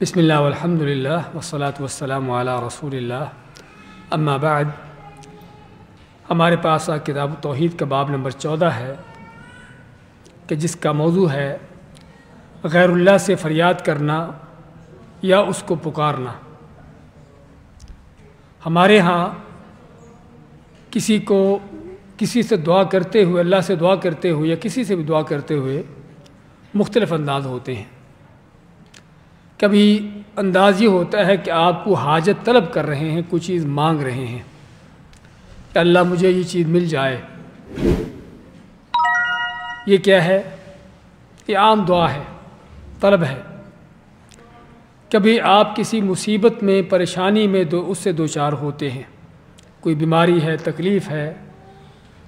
لله والصلاة वसलात على رسول الله أما بعد हमारे पास आ किताब तोहद का बाब नंबर चौदह है कि जिसका मौजू है गैरुल्ला से फरियाद करना या उसको पुकारना हमारे यहाँ किसी को किसी से दुआ करते हुए अल्लाह से दुआ करते हुए या किसी से भी दुआ करते हुए मुख्तलफ़ अंदाज होते हैं कभी अंदाज ये होता है कि आपको हाजत तलब कर रहे हैं कुछ चीज़ मांग रहे हैं अल्लाह मुझे ये चीज़ मिल जाए ये क्या है ये आम दुआ है तलब है कभी आप किसी मुसीबत में परेशानी में दो उससे दो चार होते हैं कोई बीमारी है तकलीफ़ है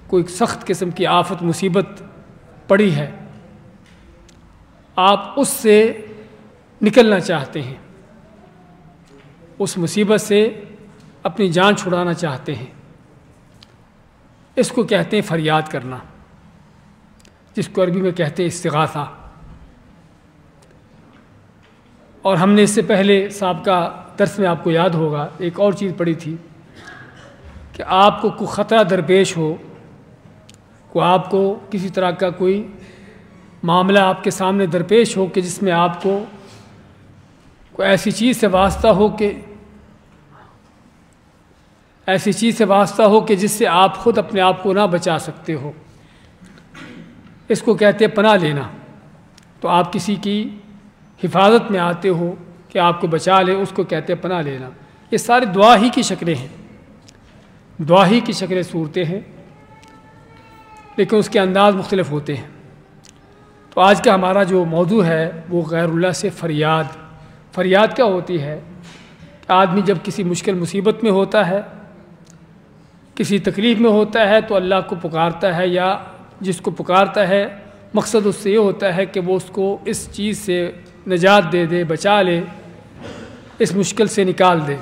कोई सख्त किस्म की आफत मुसीबत पड़ी है आप उससे निकलना चाहते हैं उस मुसीबत से अपनी जान छुड़ाना चाहते हैं इसको कहते हैं फरियाद करना जिसको अरबी में कहते हैं इस्तगासा और हमने इससे पहले साहब का दर्स में आपको याद होगा एक और चीज़ पड़ी थी कि आपको को ख़तरा दरपेश हो को आपको किसी तरह का कोई मामला आपके सामने दरपेश हो कि जिसमें आपको कोई ऐसी चीज़ से वास्ता हो कि ऐसी चीज़ से वास्ता हो कि जिससे आप खुद अपने आप को ना बचा सकते हो इसको कहते पना लेना तो आप किसी की हिफाजत में आते हो कि आपको बचा ले उसको कहते पना लेना ये सारे दुआ ही की शक्लें हैं दुआ ही की शक्लें सूरतें हैं लेकिन उसके अंदाज मुख्तलिफ होते हैं तो आज का हमारा जो मौजू है वो गैरुल्ला से फरियाद फरियाद क्या होती है आदमी जब किसी मुश्किल मुसीबत में होता है किसी तकलीफ़ में होता है तो अल्लाह को पुकारता है या जिसको पुकारता है मकसद उससे ये होता है कि वो उसको इस चीज़ से निजात दे दे बचा ले इस मुश्किल से निकाल दे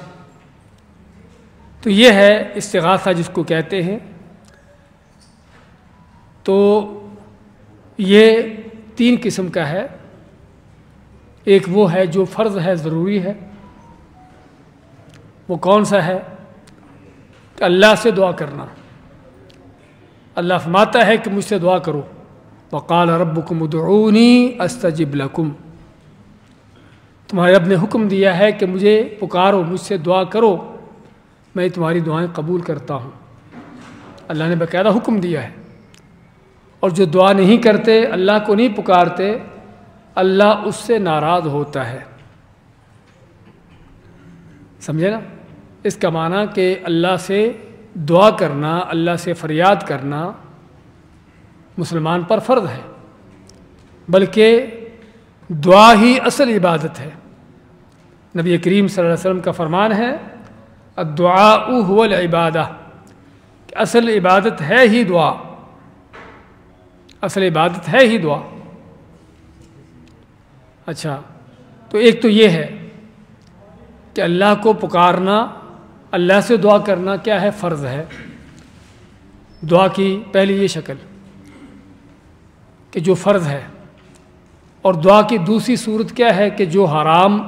तो ये है इसगासा जिसको कहते हैं तो ये तीन किस्म का है एक वो है जो फ़र्ज़ है ज़रूरी है वो कौन सा है कि अल्लाह से दुआ करना अल्लाह फमाता है कि मुझसे दुआ करो वक़ाल रबकुम उदरूनी अस्तजिब लकुम तुम्हारे रब ने हुक्म दिया है कि मुझे पुकारो मुझसे दुआ करो मैं तुम्हारी दुआएं कबूल करता हूँ अल्लाह ने बकायदा हुक्म दिया है और जो दुआ नहीं करते अल्लाह को नहीं पुकारते अल्लाह उससे नाराज़ होता है समझे ना इसका माना कि अल्लाह से दुआ करना अल्लाह से फरियाद करना मुसलमान पर फ़र्ज है बल्कि दुआ ही असल इबादत है नबी करीम सल्लल्लाहु अलैहि वसल्लम का फरमान है दुआ हुल इबादा असल इबादत है ही दुआ असल इबादत है ही दुआ अच्छा तो एक तो ये है कि अल्लाह को पुकारना अल्लाह से दुआ करना क्या है फ़र्ज़ है दुआ की पहली ये शक्ल कि जो फ़र्ज़ है और दुआ की दूसरी सूरत क्या है कि जो हराम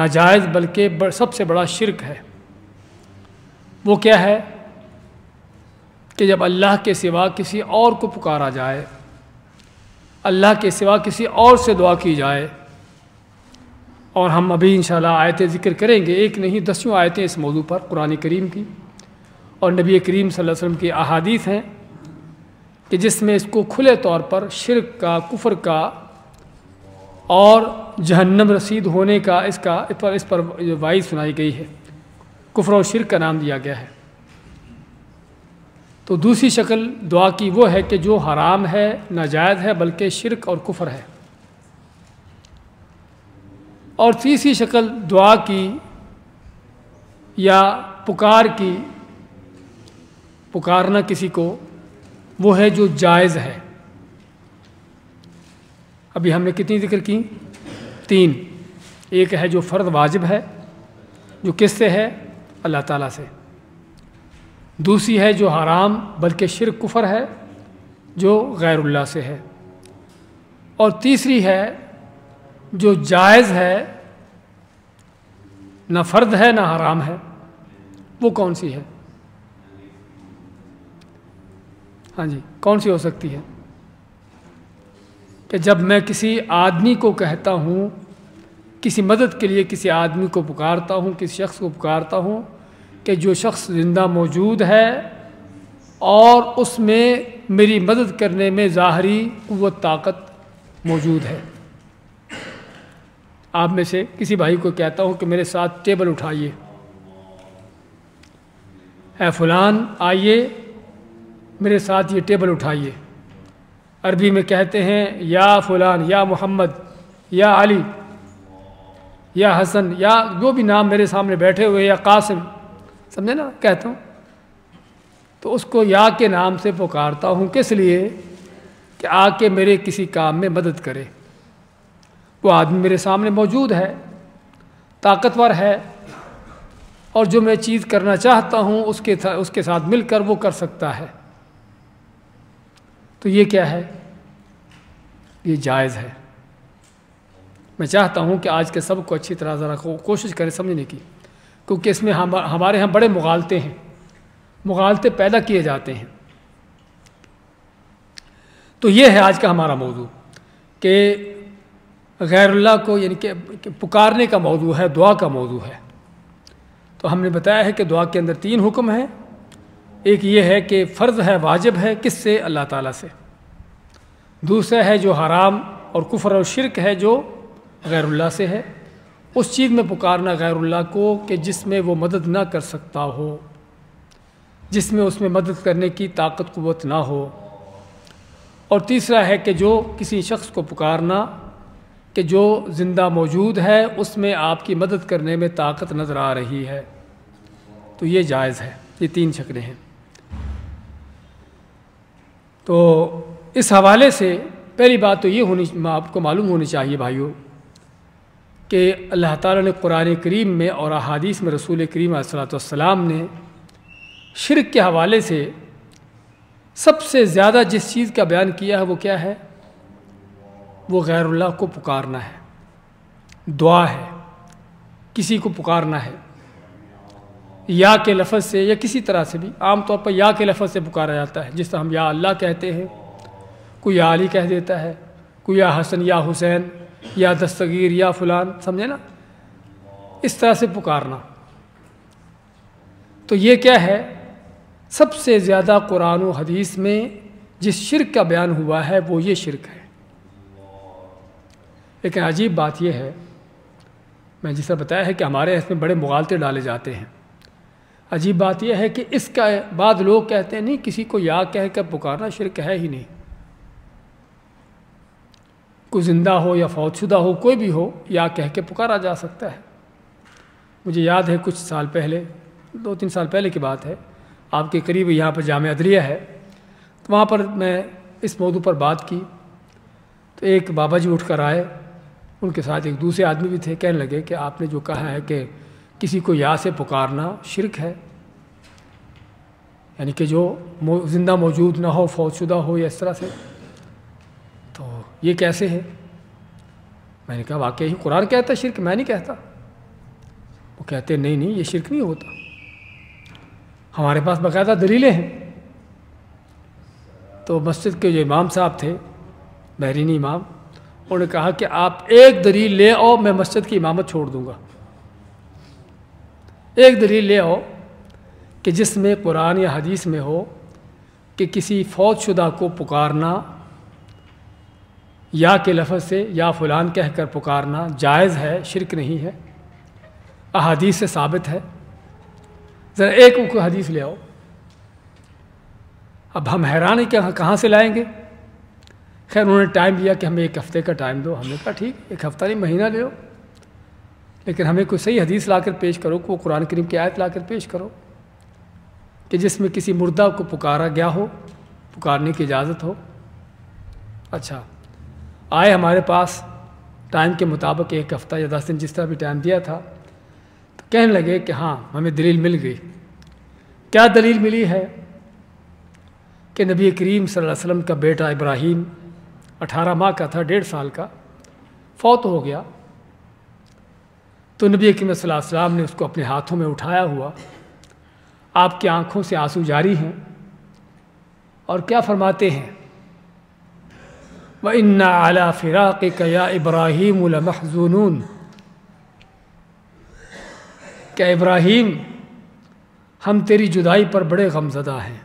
नाजायज़ बल्कि सबसे बड़ा शिरक है वो क्या है कि जब अल्लाह के सिवा किसी और को पुकारा जाए अल्लाह के सिवा किसी और से दुआ की जाए और हम अभी इन आयत ज़िक्र करेंगे एक नहीं दसियों आयतें इस मौजू पर कुरान करीम की और नबी करीम वसल्लम की अहादीत हैं कि जिसमें इसको खुले तौर पर शिरक का कुफर का और जहन्नम रसीद होने का इसका इस पर इस पर वाइज सुनाई गई है कुफर और शिरक का नाम दिया गया है तो दूसरी शक्ल दुआ की वो है कि जो हराम है नाजायज़ है बल्कि शिरक और कुफर है और तीसरी शक्ल दुआ की या पुकार की पुकारना किसी को वो है जो जायज़ है अभी हमने कितनी जिक्र की तीन एक है जो फ़र्द वाजिब है जो किस से है अल्लाह ताला से दूसरी है जो हराम बल्कि शिरक कुफर है जो गैरुल्ला से है और तीसरी है जो जायज़ है ना फ़र्द है ना हराम है वो कौन सी है हाँ जी कौन सी हो सकती है कि जब मैं किसी आदमी को कहता हूँ किसी मदद के लिए किसी आदमी को पुकारता हूँ किसी शख्स को पुकारता हूँ कि जो शख्स ज़िंदा मौजूद है और उसमें मेरी मदद करने में ज़ाहरी व ताकत मौजूद है आप में से किसी भाई को कहता हूँ कि मेरे साथ टेबल उठाइए ए फलान आइए मेरे साथ ये टेबल उठाइए अरबी में कहते हैं या फलान या मोहम्मद या अली या हसन या जो भी नाम मेरे सामने बैठे हुए या कासिम समझे ना कहता हूँ तो उसको या के नाम से पुकारता हूँ किस लिए कि आके मेरे किसी काम में मदद करे वो आदमी मेरे सामने मौजूद है ताकतवर है और जो मैं चीज़ करना चाहता हूँ उसके उसके साथ मिलकर वो कर सकता है तो ये क्या है ये जायज़ है मैं चाहता हूँ कि आज के सब को अच्छी तरह ज़रा कोशिश करें समझने की क्योंकि इसमें हम हमारे यहाँ बड़े मुगालते हैं मुगालते पैदा किए जाते हैं तो ये है आज का हमारा मौजू कि गैरुल्ला को यानी कि पुकारने का मौजू है दुआ का मौजू है तो हमने बताया है कि दुआ के अंदर तीन हुक्म हैं एक ये है कि फ़र्ज़ है वाजिब है किस से अल्लाह ताला से दूसरा है जो हराम और कुफर और शिरक है जो गैरुल्ला से है उस चीज़ में पुकारना गैरुल्ला को कि जिसमें वो मदद ना कर सकता हो जिसमें उसमें मदद करने की ताकत कुत ना हो और तीसरा है कि जो किसी शख्स को पुकारना कि जो ज़िंदा मौजूद है उसमें आपकी मदद करने में ताकत नज़र आ रही है तो ये जायज़ है ये तीन शक्लें हैं तो इस हवाले से पहली बात तो ये होनी आपको मालूम होनी चाहिए भाइयों कि अल्लाह ताला ने कुरान करीम में और अहादीस में रसूल करीम सलाम ने शिरक के हवाले से सबसे ज़्यादा जिस चीज़ का बयान किया है वो क्या है वो गैरुल्लाह को पुकारना है दुआ है किसी को पुकारना है या के लफ्ज़ से या किसी तरह से भी आम तौर पर या के लफ्ज़ से पुकारा जाता है जिस तरह हम या अल्लाह कहते हैं कोई या अली कह देता है कोई या हसन या हुसैन या दस्तगीर या फलान समझे ना इस तरह से पुकारना तो ये क्या है सबसे ज़्यादा कुरान हदीस में जिस शिरक का बयान हुआ है वो ये शिरक है लेकिन अजीब बात यह है मैं जिस तरह बताया है कि हमारे इसमें बड़े मुगालते डाले जाते हैं अजीब बात यह है कि इसका बाद लोग कहते हैं नहीं किसी को या कह कर पुकारना शिरक है ही नहीं कोई जिंदा हो या फौजशुदा हो कोई भी हो या कह के पुकारा जा सकता है मुझे याद है कुछ साल पहले दो तीन साल पहले की बात है आपके करीब यहाँ पर जाम अदलिया है तो वहाँ पर मैं इस मौदू पर बात की तो एक बाबा जी उठ कर आए उनके साथ एक दूसरे आदमी भी थे कहने लगे कि आपने जो कहा है कि किसी को या से पुकारना शिरक है यानी कि जो ज़िंदा मौजूद ना हो फौजशुदा हो या इस तरह से तो ये कैसे है मैंने कहा वाकई ही कुरान कहता शिरक मैं नहीं कहता वो कहते नहीं नहीं ये शिरक नहीं होता हमारे पास बाकायदा दलीलें हैं तो मस्जिद के जो इमाम साहब थे बहरीनी इमाम उन्होंने कहा कि आप एक दलील ले आओ मैं मस्जिद की इमामत छोड़ दूंगा एक दलील ले आओ कि जिसमें कुरान या हदीस में हो कि किसी फौजशुदा को पुकारना या के लफ्ज़ से या फलान कहकर पुकारना जायज़ है शिरक नहीं है अहादीस से साबित है ज़रा एक हदीस ले आओ अब हम हैरान हैं कि कहाँ से लाएंगे खैर उन्होंने टाइम दिया कि हमें एक हफ़्ते का टाइम दो हमने कहा ठीक एक हफ़्ता नहीं महीना ले लो लेकिन हमें कोई सही हदीस ला कर पेश करो को कुरान करीम की आयत लाकर पेश करो कि जिसमें किसी मुर्दा को पुकारा गया हो पुकारने की इजाज़त हो अच्छा आए हमारे पास टाइम के मुताबिक एक हफ़्ता या दस दिन जिस तरह भी टाइम दिया था तो कहने लगे कि हाँ हमें दलील मिल गई क्या दलील मिली है कि नबी करीम सल्लल्लाहु अलैहि वसल्लम का बेटा इब्राहिम अठारह माह का था डेढ़ साल का फौत हो गया तो नबी सलाम ने उसको अपने हाथों में उठाया हुआ आपकी आंखों से आंसू जारी हैं और क्या फरमाते हैं व इन्ना आला फ़िराक़ क्या इब्राहिम महजून क्या इब्राहिम हम तेरी जुदाई पर बड़े गमजदा हैं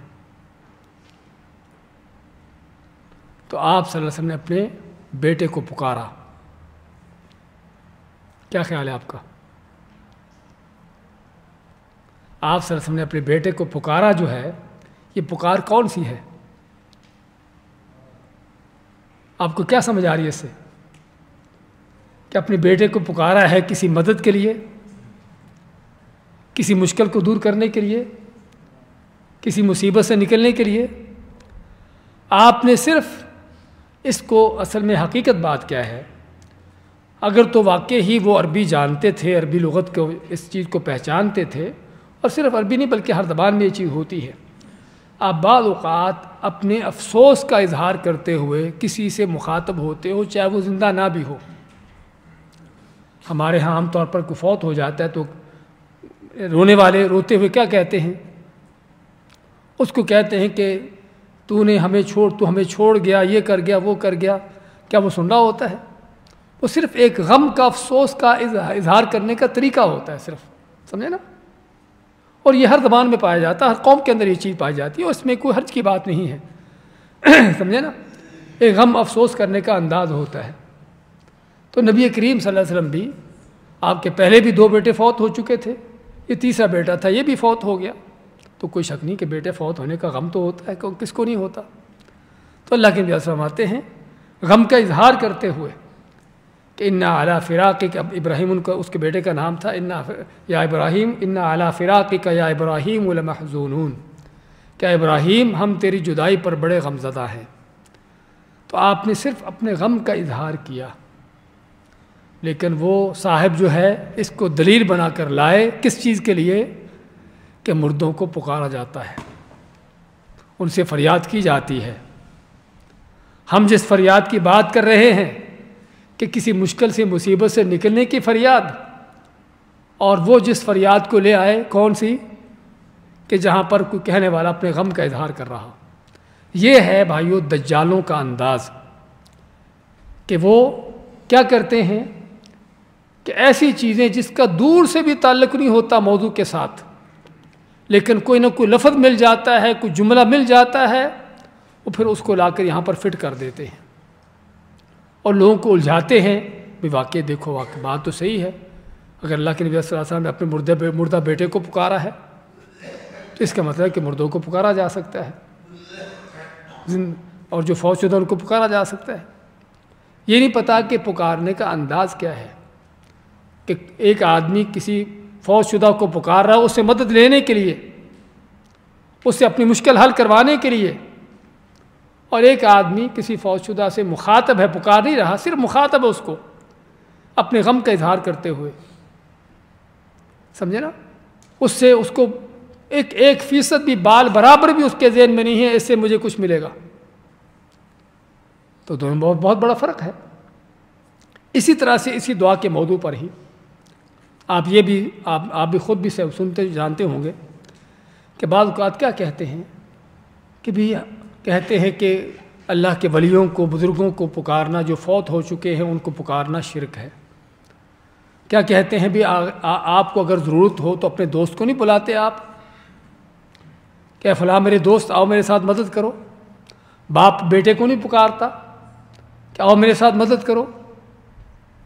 तो आप सल्लल्लाहु अलैहि वसल्लम ने अपने बेटे को पुकारा क्या ख्याल है आपका आप सल्लल्लाहु ने अपने बेटे को पुकारा जो है ये पुकार कौन सी है आपको क्या समझ आ रही है इससे कि अपने बेटे को पुकारा है किसी मदद के लिए किसी मुश्किल को दूर करने के लिए किसी मुसीबत से निकलने के लिए आपने सिर्फ़ इसको असल में हकीकत बात क्या है अगर तो वाकई ही वो अरबी जानते थे अरबी लगत को इस चीज़ को पहचानते थे और सिर्फ अरबी नहीं बल्कि हर जबान में ये चीज़ होती है आप बात अपने अफसोस का इजहार करते हुए किसी से मुखातब होते हो चाहे वो ज़िंदा ना भी हो हमारे यहाँ आमतौर पर कुफौत हो जाता है तो रोने वाले रोते हुए क्या कहते हैं उसको कहते हैं कि तूने हमें छोड़ तू हमें छोड़ गया ये कर गया वो कर गया क्या वो सुन रहा होता है वो सिर्फ एक गम का अफसोस का इजहार करने का तरीका होता है सिर्फ समझे ना और ये हर जबान में पाया जाता है हर कौम के अंदर ये चीज़ पाई जाती है और इसमें कोई हर्ज की बात नहीं है समझे ना एक गम अफसोस करने का अंदाज होता है तो नबी करीम वसल्लम भी आपके पहले भी दो बेटे फौत हो चुके थे ये तीसरा बेटा था ये भी फौत हो गया तो कोई शक नहीं कि बेटे फौत होने का गम तो होता है किसको नहीं होता तो अल्लाह के नबी फरमाते हैं गम का इजहार करते हुए कि इन्ना आला फिराक अब इब्राहिम उनका उसके बेटे का नाम था इन्ना या इब्राहिम इन्ना आला फिराक का या इब्राहिम उलमहजूनून क्या इब्राहिम हम तेरी जुदाई पर बड़े गमजदा हैं तो आपने सिर्फ अपने गम का इजहार किया लेकिन वो साहब जो है इसको दलील बना कर लाए किस चीज़ के लिए के मुर्दों को पुकारा जाता है उनसे फरियाद की जाती है हम जिस फरियाद की बात कर रहे हैं कि किसी मुश्किल से मुसीबत से निकलने की फरियाद और वो जिस फरियाद को ले आए कौन सी कि जहाँ पर कोई कहने वाला अपने गम का इजहार कर रहा ये है भाइयों दज्जालों का अंदाज़ कि वो क्या करते हैं कि ऐसी चीज़ें जिसका दूर से भी ताल्लुक नहीं होता मौजू के साथ लेकिन कोई ना कोई लफ्ज़ मिल जाता है कोई जुमला मिल जाता है वो फिर उसको लाकर यहाँ पर फिट कर देते हैं और लोगों को उलझाते हैं भाई वाकई देखो वाकई बात तो सही है अगर अल्लाह के नबी वसल्लम ने अपने मुर्दे बे, मुर्दा बेटे को पुकारा है तो इसका मतलब है कि मुर्दों को पुकारा जा सकता है और जो फौज फौजशुदा उनको पुकारा जा सकता है ये नहीं पता कि पुकारने का अंदाज़ क्या है कि एक आदमी किसी फौजशुदा को पुकार रहा उससे मदद लेने के लिए उससे अपनी मुश्किल हल करवाने के लिए और एक आदमी किसी फौजशुदा से मुखातब है पुकार नहीं रहा सिर्फ मुखातब है उसको अपने गम का इजहार करते हुए समझे ना उससे उसको एक एक फीसद भी बाल बराबर भी उसके जेन में नहीं है इससे मुझे कुछ मिलेगा तो दोनों बहुत बहुत बड़ा फ़र्क है इसी तरह से इसी दुआ के मौदू पर ही आप ये भी आप आप भी खुद भी सब सुनते जानते होंगे कि बाद क्या कहते हैं कि भी कहते हैं कि अल्लाह के वलियों को बुज़ुर्गों को पुकारना जो फौत हो चुके हैं उनको पुकारना शिरक है क्या कहते हैं भी आ, आ, आपको अगर ज़रूरत हो तो अपने दोस्त को नहीं बुलाते आप क्या फला मेरे दोस्त आओ मेरे साथ मदद करो बाप बेटे को नहीं पुकारता क्या आओ मेरे साथ मदद करो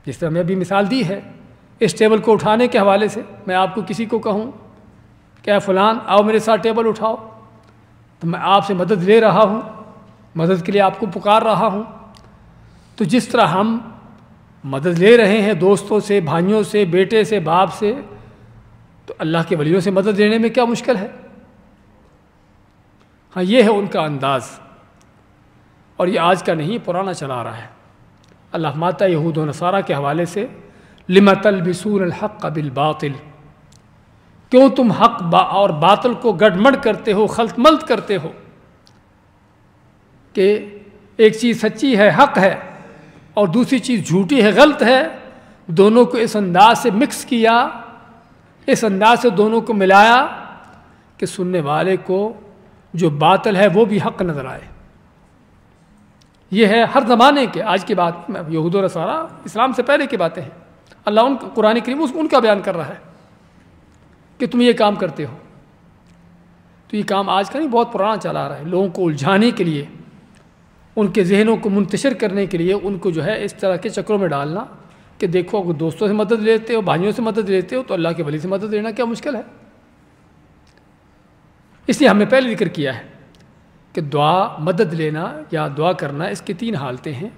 जिस तरह मैं अभी मिसाल दी है इस टेबल को उठाने के हवाले से मैं आपको किसी को कहूँ क्या फ़लान आओ मेरे साथ टेबल उठाओ तो मैं आपसे मदद ले रहा हूँ मदद के लिए आपको पुकार रहा हूँ तो जिस तरह हम मदद ले रहे हैं दोस्तों से भाइयों से बेटे से बाप से तो अल्लाह के वलियों से मदद लेने में क्या मुश्किल है हाँ ये है उनका अंदाज़ और ये आज का नहीं पुराना चला रहा है अल्लाह माता यहूद नसारा के हवाले से लिमतल बिसून हक़ बिल बातिल क्यों तुम हक बा और बातल को गड़मड़ करते हो खलतमल्त करते हो कि एक चीज़ सच्ची है हक है और दूसरी चीज़ झूठी है गलत है दोनों को इस अंदाज से मिक्स किया इस अंदाज से दोनों को मिलाया कि सुनने वाले को जो बातल है वो भी हक नज़र आए ये है हर ज़माने के आज की बात यहूद रसारा इस्लाम से पहले की बातें हैं अल्लाह उन कुरान करीम उस उनका बयान कर रहा है कि तुम ये काम करते हो तो ये काम आज का नहीं बहुत पुराना चला आ रहा है लोगों को उलझाने के लिए उनके जहनों को मुंतशर करने के लिए उनको जो है इस तरह के चक्रों में डालना कि देखो अगर दोस्तों से मदद लेते हो भाइयों से मदद लेते हो तो अल्लाह के भली से मदद लेना क्या मुश्किल है इसलिए हमने पहले जिक्र किया है कि दुआ मदद लेना या दुआ करना इसकी तीन हालतें हैं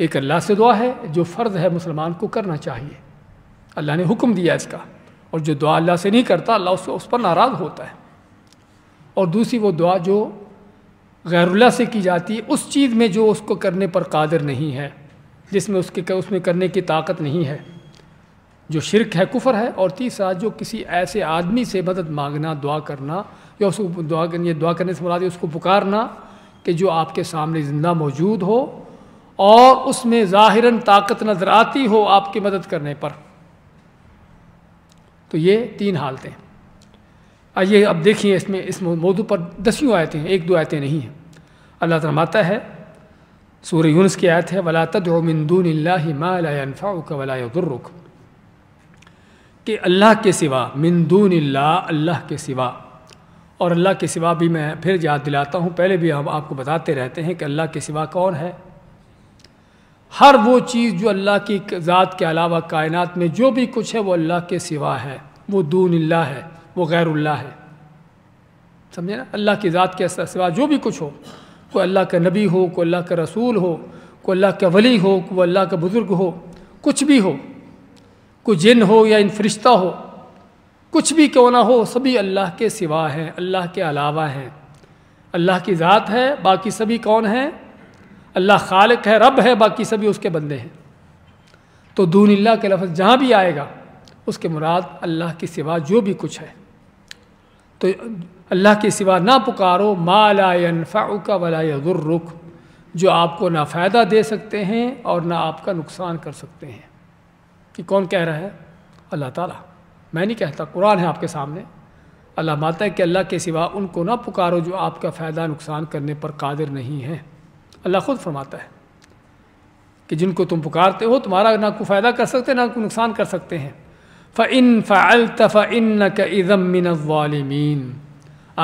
एक अल्लाह से दुआ है जो फ़र्ज़ है मुसलमान को करना चाहिए अल्लाह ने हुक्म दिया इसका और जो दुआ अल्लाह से नहीं करता अल्लाह उससे उस पर नाराज़ होता है और दूसरी वो दुआ जो गैरुल्ला से की जाती है उस चीज़ में जो उसको करने पर क़ादर नहीं है जिसमें उसके कर, उसमें करने की ताकत नहीं है जो शिरक है कुफर है और तीसरा जो किसी ऐसे आदमी से मदद मांगना दुआ करना या उसको दुआ करनी दुआ करने से मुरादी उसको पुकारना कि जो आपके सामने ज़िंदा मौजूद हो और उसमें ज़ाहिरन ताकत नज़र आती हो आपकी मदद करने पर तो ये तीन हालतें आइए अब देखिए इसमें इस मौजू पर दसियों आयतें हैं एक दो आयतें नहीं हैं अल्लाह तरमाता है सूर्य यूनस की आयत है वला तदमिंदून माफ़ाक वलायुर्रुख कि अल्लाह के सिवा मिंदून अल्लाह के सिवा और अल्लाह के सिवा भी मैं फिर याद दिलाता हूँ पहले भी हम आपको बताते रहते हैं कि अल्लाह के सिवा कौन है हर वो चीज़ जो अल्लाह की ज़ात के अलावा कायनात में जो भी कुछ है वो अल्लाह के सिवा है वो दून अल्लाह है वो गैरुल्ला है समझे ना अल्लाह की ज़ात के सिवा जो भी कुछ हो कोई अल्लाह का नबी हो कोई अल्लाह का रसूल हो कोई अल्लाह का वली हो कोई अल्लाह का बुज़ुर्ग हो कुछ भी हो कोई जिन हो या इन फरिश्ता हो कुछ भी क्यों ना हो सभी अल्लाह के सिवा हैं अल्लाह के अलावा हैं अल्लाह की ज़ात है बाकी सभी कौन हैं अल्लाह खालक है रब है बाकी सभी उसके बंदे हैं तो दून अल्लाह के लफ्ज़ जहाँ भी आएगा उसके मुराद अल्लाह के सिवा जो भी कुछ है तो अल्लाह के सिवा ना पुकारो मालायन फ़ाका वलायरुख जो आपको ना फ़ायदा दे सकते हैं और ना आपका नुकसान कर सकते हैं कि कौन कह रहा है अल्लाह ताला मैं नहीं कहता कुरान है आपके सामने अल्लाह माता है कि अल्लाह के सिवा उनको ना पुकारो जो आपका फ़ायदा नुकसान करने पर कादिर नहीं है अल्लाह खुद फरमाता है कि जिनको तुम पुकारते हो तुम्हारा ना को फ़ायदा कर सकते ना को नुकसान कर सकते हैं फ़िन फ़ल तफ़िन कज़मिन वालमीन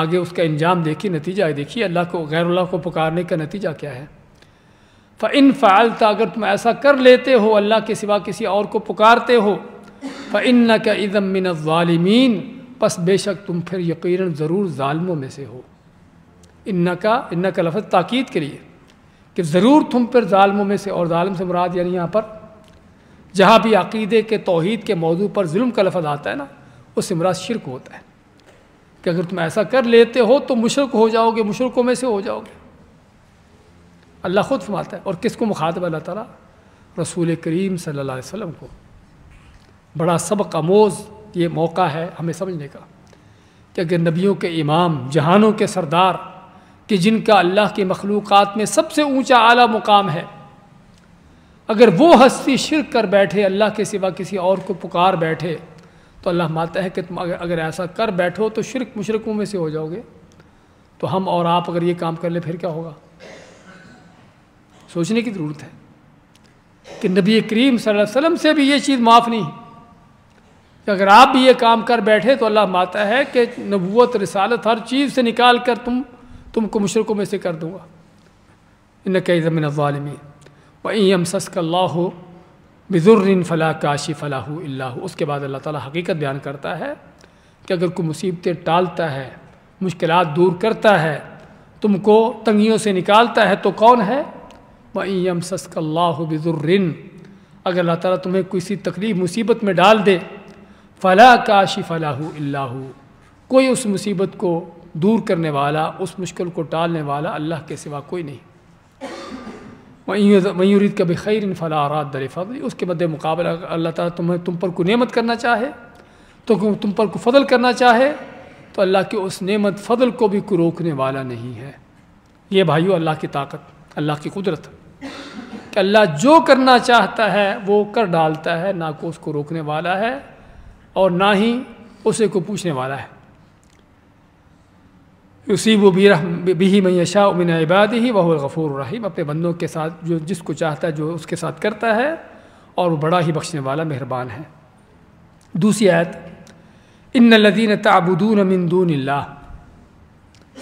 आगे उसका इंजाम देखिए नतीजा देखिए अल्लाह को अल्लाह को पुकारने का नतीजा क्या है फ़िन फ़ालता अगर तुम ऐसा कर लेते हो अल्लाह के सिवा किसी और को पुकारते हो फ़िन का इज़मिन ालमीन बस बेशक तुम फिर यकीन ज़रूर ालमों में से हो इन्ना का इन्ना का लफ्ज़ ताक़द के लिए कि ज़रूर तुम पर ालमों में से और ालम से मुराद यानी यहाँ पर जहाँ भी अकीदे के तोहद के मौजू पर जुल्म का लफज आता है ना उससे मुराद शिरक होता है कि अगर तुम ऐसा कर लेते हो तो मुशरक हो जाओगे मुशरकों में से हो जाओगे अल्लाह खुद फरमाता है और किसको मुखातब अल्लाह ताला रसूल करीम सल्लल्लाहु अलैहि वसल्लम को बड़ा सबक आमोज ये मौका है हमें समझने का कि अगर नबियों के इमाम जहानों के सरदार कि जिनका अल्लाह के मखलूक़ में सबसे ऊंचा आला मुकाम है अगर वो हस्ती शिरक कर बैठे अल्लाह के सिवा किसी और को पुकार बैठे तो अल्लाह मानता है कि तुम अगर, अगर ऐसा कर बैठो तो शिरक मुशरकों में से हो जाओगे तो हम और आप अगर ये काम कर ले फिर क्या होगा सोचने की ज़रूरत है कि नबी करीम सल्लल्लाहु वसल्लम से भी ये चीज़ माफ़ नहीं कि अगर आप भी ये काम कर बैठे तो अल्लाह मानता है कि नबूत रसालत हर चीज़ से निकाल कर तुम तुमको मुशरकों में से कर दूँगा इन कई ज़मिन ालमी वहीं हम सस्कल्ला हो बज़ुर्रन फ़ला काशी फ़लाह अल्लाह उसके बाद अल्लाह ताली हकीकत बयान करता है कि अगर कोई मुसीबतें टालता है मुश्किल दूर करता है तुमको तंगियों से निकालता है तो कौन है वहीं हम सस्कल्ला बज़ुर्रन अगर अल्लाह ताली तुम्हें किसी तकलीफ मुसीबत में डाल दे फ़ला काशी फ़लाह अल्लाह कोई उस मुसीबत को दूर करने वाला उस मुश्किल को टालने वाला अल्लाह के सिवा कोई नहीं मयूरीद कभी खैर इनफला फलारात दर फजल उसके मद्द मुकाबला अल्लाह ताला तुम्हें तुम पर को नेमत करना चाहे तो तुम पर को फजल करना चाहे तो अल्लाह के उस नेमत फजल को भी को रोकने वाला नहीं है ये भाइयों अल्लाह की ताकत अल्लाह की कुदरत कि अल्लाह जो करना चाहता है वो कर डालता है ना को उसको रोकने वाला है और ना ही उसे को पूछने वाला है युसीब बी बिही मैशा उमिन इबाद ही वह गफ़ूर रहीम अपने बंदों के साथ जो जिसको चाहता है जो उसके साथ करता है और वो बड़ा ही बख्शने वाला मेहरबान है दूसरी आयत इन लदीन ताबुदून मंदून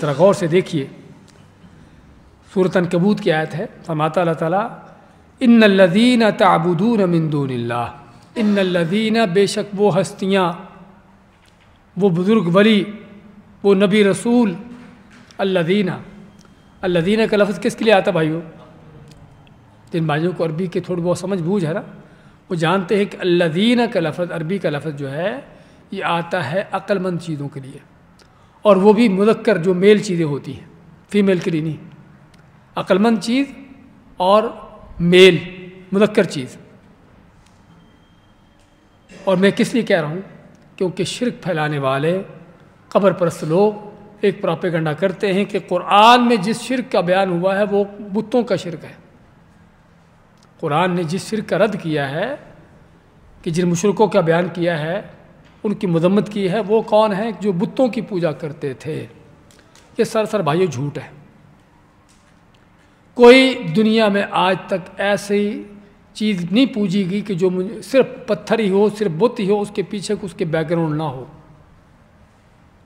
ज़रा गौर से देखिए सूरतन कबूत की आयत है समाता अल्लाह तबुदून इन लदीन ताबुदून इन लदीन बेशक वो हस्तियाँ वो बुज़ुर्ग वली वो नबी रसूल अल्लादीना अल्लादीना का लफ्ज़ किसके लिए आता भाइयों जिन भाइयों को अरबी के थोड़ी बहुत समझ बूझ है ना वो जानते हैं कि अल्लादीना का लफ्ज़ अरबी का लफ्ज़ जो है ये आता है अक्लमंद चीज़ों के लिए और वो भी मुदक्कर जो मेल चीज़ें होती हैं फीमेल के लिए नहीं अक्लमंद चीज़ और मेल मुदक्कर चीज़ और मैं किस लिए कह रहा हूँ क्योंकि शिरक फैलाने वाले कबर परस्त लोग एक प्रापेगंडा करते हैं कि कुरान में जिस शिरक का बयान हुआ है वो बुतों का शिरक है कुरान ने जिस शिरक का रद्द किया है कि जिन मुशरकों का बयान किया है उनकी मजम्मत की है वो कौन है जो बुतों की पूजा करते थे ये सर सर भाइयों झूठ है कोई दुनिया में आज तक ऐसी चीज़ नहीं पूजी गई कि जो सिर्फ पत्थर ही हो सिर्फ बुत ही हो उसके पीछे उसके बैकग्राउंड ना हो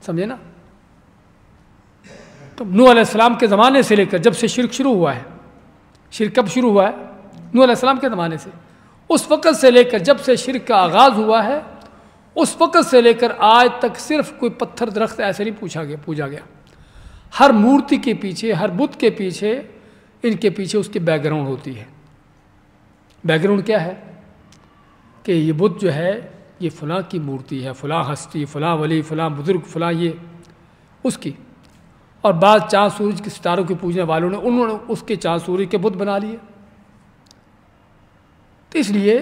समझे ना तो नू आसमाम के ज़माने से लेकर जब से शिरक शुरू हुआ है शिरक कब शुरू हुआ है नू आसमाम के ज़माने से उस वक़्त से लेकर जब से शिरक का आगाज़ हुआ है उस वक़्त से लेकर आज तक सिर्फ कोई पत्थर दरख्त ऐसे नहीं पूछा गया पूजा गया हर मूर्ति के पीछे हर बुद्ध के पीछे इनके पीछे उसकी बैकग्राउंड होती है बैकग्राउंड क्या है कि ये बुद्ध जो है ये फलाँ की मूर्ति है फलाँ हस्ती फलाँ वली फलाँ बुज़ुर्ग फलाँ ये उसकी और बाद चाँद सूरज के सितारों के पूजने वालों ने उन्होंने उसके चाँद सूरज के बुद्ध बना लिए तो इसलिए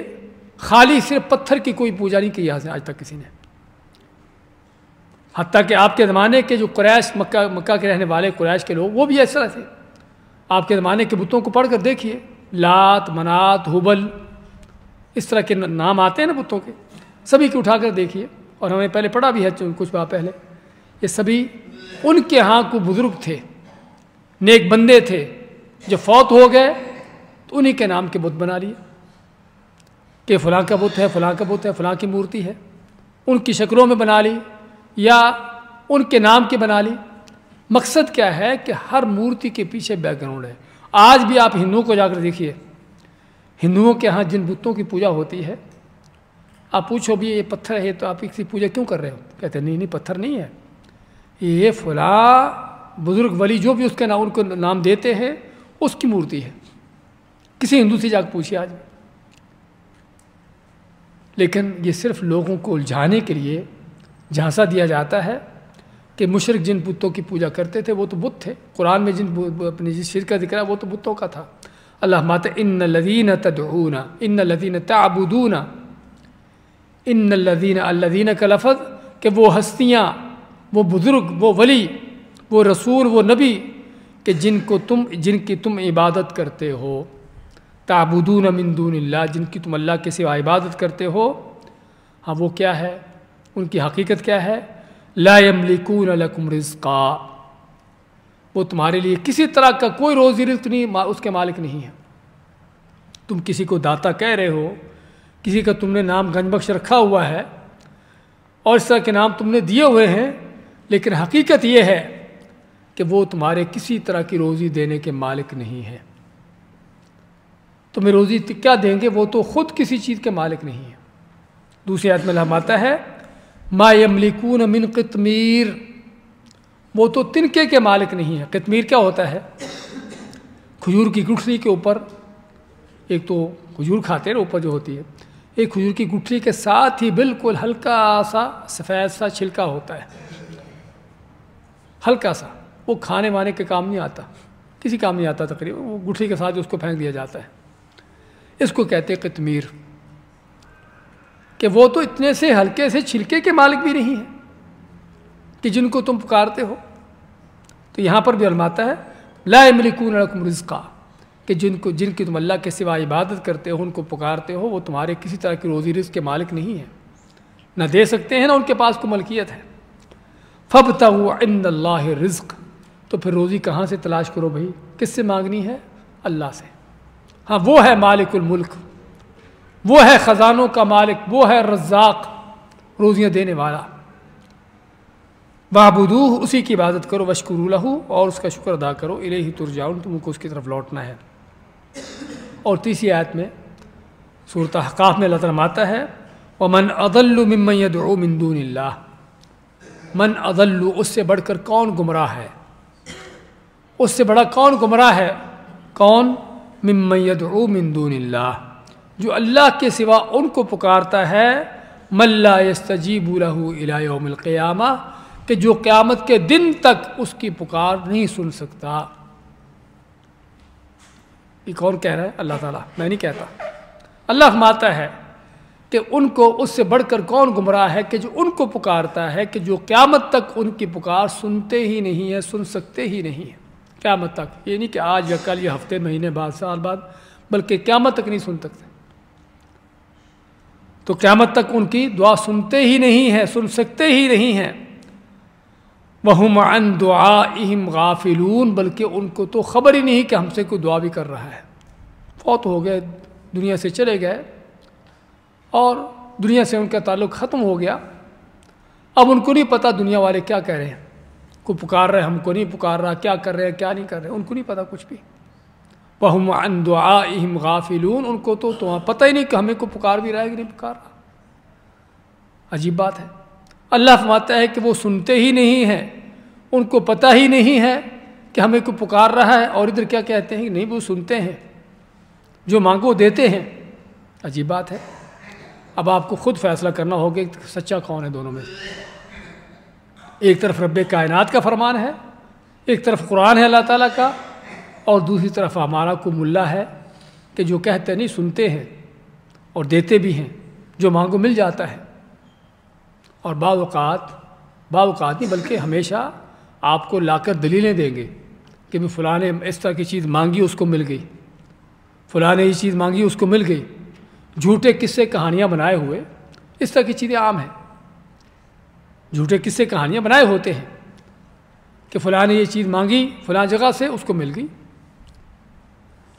खाली सिर्फ पत्थर की कोई पूजा नहीं की यहाँ से आज तक किसी ने हती कि आपके ज़माने के जो क्रैश मक्का मक्का के रहने वाले क्रैश के लोग वो भी ऐसा थे आपके ज़माने के बुतों को पढ़कर देखिए लात मनात हुबल इस तरह के नाम आते हैं ना बुतों के सभी के उठाकर देखिए और हमें पहले पढ़ा भी है कुछ बार पहले ये सभी उनके यहाँ को बुजुर्ग थे नेक बंदे थे जो फौत हो गए तो उन्हीं के नाम के बुत बना लिए कि फलां का बुत है फलां का बुत है फलां की मूर्ति है उनकी शक्लों में बना ली या उनके नाम के बना ली मकसद क्या है कि हर मूर्ति के पीछे बैकग्राउंड है आज भी आप हिंदुओं को जाकर देखिए हिंदुओं के यहाँ जिन बुतों की पूजा होती है आप पूछो भी ये पत्थर है तो आप इसकी पूजा क्यों कर रहे हो कहते नहीं नहीं पत्थर नहीं है ये फुला बुज़ुर्ग वली जो भी उसके नाम उनको नाम देते हैं उसकी मूर्ति है किसी हिंदू से जाकर पूछिए आज लेकिन ये सिर्फ लोगों को उलझाने के लिए झांसा दिया जाता है कि मुशरक जिन बुतों की पूजा करते थे वो तो बुत थे कुरान में जिन अपने जिस शिर का जिक्र वो तो बुतों का था अल्लाह माता इन लदीन तदूना इन लदीन तबुदूना इन लदीन अल्लदीन का लफज कि वो हस्तियाँ वो बुज़ुर्ग वो वली वो रसूल वो नबी के जिनको तुम जिनकी तुम इबादत करते हो ताबुदून मिंदूनल्ला जिनकी तुम अल्लाह के सिवा इबादत करते हो हाँ वो क्या है उनकी हकीकत क्या है लायमलिकून लकुम रिज़ा वो तुम्हारे लिए किसी तरह का कोई रोज़ी रिज्क नहीं उसके मालिक नहीं है तुम किसी को दाता कह रहे हो किसी का तुमने नाम गंजबख्श रखा हुआ है और इस तरह के नाम तुमने दिए हुए हैं लेकिन हकीकत यह है कि वो तुम्हारे किसी तरह की रोज़ी देने के मालिक नहीं है तुम्हें रोज़ी क्या देंगे वो तो ख़ुद किसी चीज़ के मालिक नहीं है दूसरी आदम में आता है मा यमलिकून मिन कितमीर वो तो तिनके के मालिक नहीं है कितमीर क्या होता है खजूर की गुठली के ऊपर एक तो खजूर खाते हैं ऊपर जो होती है एक खजूर की गुठली के साथ ही बिल्कुल हल्का सा सफ़ेद सा छिलका होता है हल्का सा वो खाने वाने के काम नहीं आता किसी काम नहीं आता तकरीबन वो गुठली के साथ उसको फेंक दिया जाता है इसको कहते हैं कितमीर कि वो तो इतने से हल्के से छिलके के मालिक भी नहीं है कि जिनको तुम पुकारते हो तो यहाँ पर भी अलमाता है ला रकम रिजका कि जिनको जिनकी तुम अल्लाह के सिवा इबादत करते हो उनको पुकारते हो वो तुम्हारे किसी तरह की रोज़ी रिज़ के मालिक नहीं है ना दे सकते हैं ना उनके पास कोई मलकियत है फबता हुआ इन रिज्क तो फिर रोज़ी कहाँ से तलाश करो भाई किस से मांगनी है अल्लाह से हाँ वो है मालिकुल मुल्क वो है ख़जानों का मालिक वो है रज़ाक रोज़ियाँ देने वाला वाहबदूह उसी की इबादत करो वशकुरूलहू और उसका शुक्र अदा करो इले ही तुर जाओ तुमको उसकी तरफ लौटना है और तीसरी आयत में सूरत हकाफ में लतरमाता है वमन अदल मिमयद मन अदल्लू उससे बढ़कर कौन गुमराह है उससे बड़ा कौन गुमराह है कौन मिमयद मिंदूनल्ला जो अल्लाह के सिवा उनको पुकारता है मल्ला यस्तजीबूलहू इलायोमिलक़यामा कि जो क़्यामत के दिन तक उसकी पुकार नहीं सुन सकता ये कौन कह रहा है अल्लाह ताला मैं नहीं कहता अल्लाह माता है कि उनको उससे बढ़कर कौन गुमराह है कि जो उनको पुकारता है कि जो क़्यामत तक उनकी पुकार सुनते ही नहीं है सुन सकते ही नहीं है क़्यामत तक ये नहीं कि आज या कल या हफ्ते महीने बाद साल बाद बल्कि क़्यामत तक नहीं सुन सकते तो क़्यामत तक उनकी दुआ सुनते ही नहीं है सुन सकते ही नहीं हैं वह मन दुआ इम गाफिलून बल्कि उनको तो खबर ही नहीं कि हमसे कोई दुआ भी कर रहा है फौत हो गए दुनिया से चले गए और दुनिया से उनका ताल्लुक ख़त्म हो गया अब उनको नहीं पता दुनिया वाले क्या कह रहे हैं को पुकार रहे हमको नहीं पुकार रहा क्या कर रहे हैं क्या नहीं कर रहे उनको नहीं पता कुछ भी बहुम दुआ इम गाफिलून उनको तो तुम्हारा तो पता ही नहीं कि हमें को पुकार भी रहा है कि नहीं पुकार रहा अजीब बात है अल्लाह फरमाता है कि वो सुनते ही नहीं हैं उनको पता ही नहीं है कि हमें को पुकार रहा है और इधर क्या कहते हैं नहीं वो सुनते हैं जो मांगो देते हैं अजीब बात है अब आपको खुद फैसला करना होगा कि सच्चा कौन है दोनों में एक तरफ रब कायनात का फरमान है एक तरफ कुरान है अल्लाह ताला का और दूसरी तरफ हमारा को मुल्ला है कि जो कहते नहीं सुनते हैं और देते भी हैं जो मांगो मिल जाता है और बात बात नहीं बल्कि हमेशा आपको लाकर दलीलें देंगे कि भाई फ़लाने इस तरह की चीज़ मांगी उसको मिल गई फलाने ये चीज़ मांगी उसको मिल गई झूठे किस्से कहानियाँ बनाए हुए इस तरह की चीज़ें आम हैं झूठे किस्से कहानियाँ बनाए होते हैं कि फ़लाँ ने ये चीज़ मांगी फ़लाँ जगह से उसको मिल गई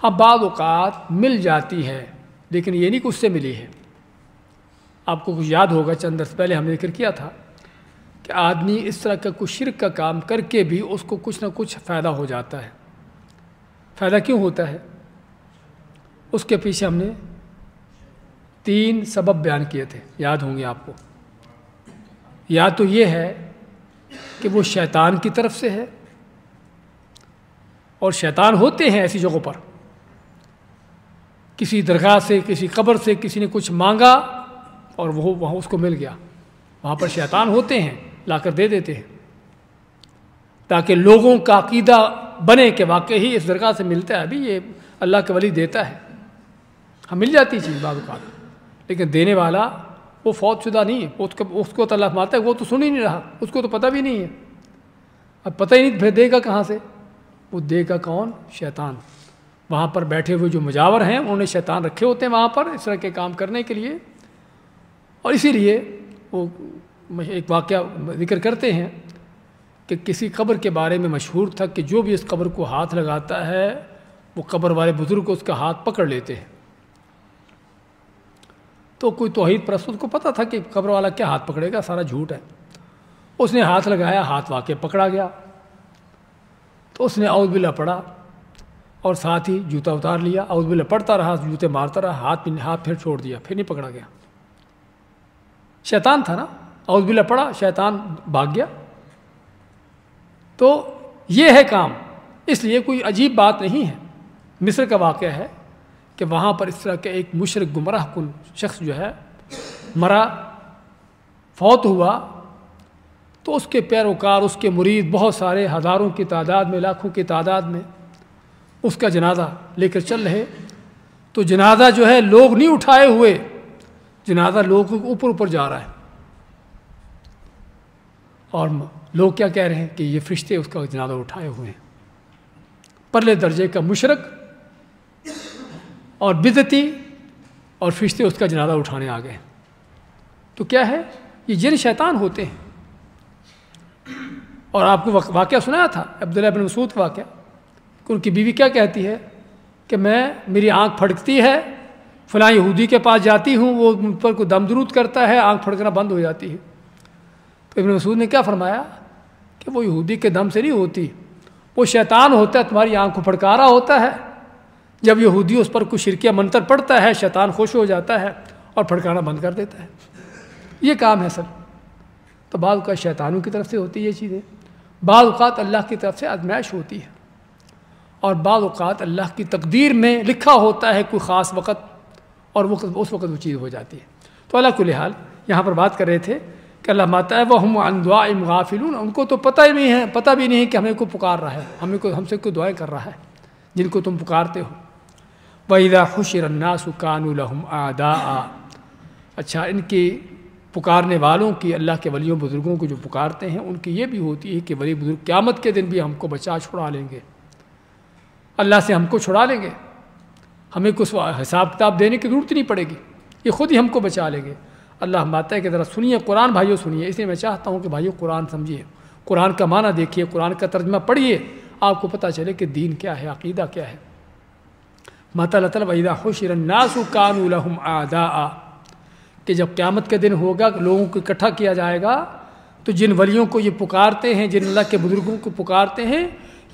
अब बाद अवकात मिल जाती है लेकिन ये नहीं कि उससे मिली है आपको कुछ याद होगा चंद दस पहले हमने जिक्र किया था कि आदमी इस तरह का कुछ शिरक का काम करके भी उसको कुछ ना कुछ फ़ायदा हो जाता है फ़ायदा क्यों होता है उसके पीछे हमने तीन सबब बयान किए थे याद होंगे आपको या तो ये है कि वो शैतान की तरफ से है और शैतान होते हैं ऐसी जगहों पर किसी दरगाह से किसी कब्र से किसी ने कुछ मांगा और वो वहाँ उसको मिल गया वहाँ पर शैतान होते हैं लाकर दे देते हैं ताकि लोगों का अकीदा बने कि वाकई ही इस दरगाह से मिलता है अभी ये अल्लाह के वली देता है हम हाँ, मिल जाती चीज़ बाद लेकिन देने वाला वो फौजशुदा नहीं है उसको उसको तलाफ तो मारता है वो तो सुन ही नहीं रहा उसको तो पता भी नहीं है अब पता ही नहीं देगा कहाँ से वो देगा कौन शैतान वहाँ पर बैठे हुए जो मुजावर हैं उन्होंने शैतान रखे होते हैं वहाँ पर इस तरह के काम करने के लिए और इसीलिए वो एक वाक्य जिक्र करते हैं कि किसी कब्र के बारे में मशहूर था कि जो भी इस कब्र को हाथ लगाता है वो कब्र वाले बुज़ुर्ग को उसका हाथ पकड़ लेते हैं तो कोई तोहहीद प्रस्तुत को पता था कि कब्र वाला क्या हाथ पकड़ेगा सारा झूठ है उसने हाथ लगाया हाथ वाके पकड़ा गया तो उसने बिल्ला पड़ा और साथ ही जूता उतार लिया बिल्ला पड़ता रहा जूते मारता रहा हाथ हाथ फिर छोड़ दिया फिर नहीं पकड़ा गया शैतान था ना बिल्ला पड़ा शैतान भाग गया तो ये है काम इसलिए कोई अजीब बात नहीं है मिस्र का वाक़ है कि वहाँ पर इस तरह के एक मुशरक गुमराह कुल शख्स जो है मरा फौत हुआ तो उसके पैरोकार उसके मुरीद बहुत सारे हज़ारों की तादाद में लाखों की तादाद में उसका जनाजा लेकर चल रहे तो जनाजा जो है लोग नहीं उठाए हुए जनाजा लोग ऊपर ऊपर जा रहा है और लोग क्या कह रहे हैं कि ये फरिश्ते उसका जनाजा उठाए हुए हैं परले दर्जे का मुशरक़ और बिदती और फिशते उसका जनाजा उठाने आ गए तो क्या है ये जिन शैतान होते हैं और आपको वाक़ सुनाया था अब्दुल्ला बिन मसूद वाक़ कि उनकी बीवी क्या कहती है कि मैं मेरी आँख फड़कती है फलां यहूदी के पास जाती हूँ वो उन पर को दमदरूद करता है आँख फड़कना बंद हो जाती है तो इबन मसूद ने क्या फरमाया कि वो यहूदी के दम से नहीं होती वो शैतान होता है तुम्हारी आँख को फटकारा रहा होता है जब यहूदी उस पर कुछ शिरकिया मंत्र पड़ता है शैतान खुश हो जाता है और फड़काना बंद कर देता है ये काम है सर तो बाद शैतानों की तरफ से होती है ये चीज़ें बाद अल्लाह की तरफ से आजमाइश होती है और बाद अल्लाह की तकदीर में लिखा होता है कोई ख़ास वक़्त और वो उस वक़्त वो चीज़ हो जाती है तो अल्लाह को लिहाल यहाँ पर बात कर रहे थे कि अल्लाह माता है वह हम अनदुआ गाफिल उनको तो पता ही नहीं है पता भी नहीं है कि हमें को पुकार रहा है हमें को हमसे कोई दुआएँ कर रहा है जिनको तुम पुकारते हो वैदा लहम आदा अच्छा इनके पुकारने वालों की अल्लाह के वलियों बुज़ुर्गों को जो पुकारते हैं उनकी ये भी होती है कि वली बुज़ुर्ग क़्यामत के दिन भी हमको बचा छुड़ा लेंगे अल्लाह से हमको छुड़ा लेंगे हमें कुछ हिसाब किताब देने की ज़रूरत नहीं पड़ेगी ये ख़ुद ही हमको बचा लेंगे अल्लाह माता है कि ज़रा सुनिए कुरान भाइयों सुनिए इसलिए मैं चाहता हूँ कि भाइयों कुरान समझिए कुरान का माना देखिए कुरान का तर्जमा पढ़िए आपको पता चले कि दीन क्या है अकीदा क्या है मतलतल वैदा हुशरनासु कानूलहम आदा कि जब क़्यामत के दिन होगा लोगों को इकट्ठा किया जाएगा तो जिन वलियों को ये पुकारते हैं जिन अल्लाह के बुज़ुर्गों को पुकारते हैं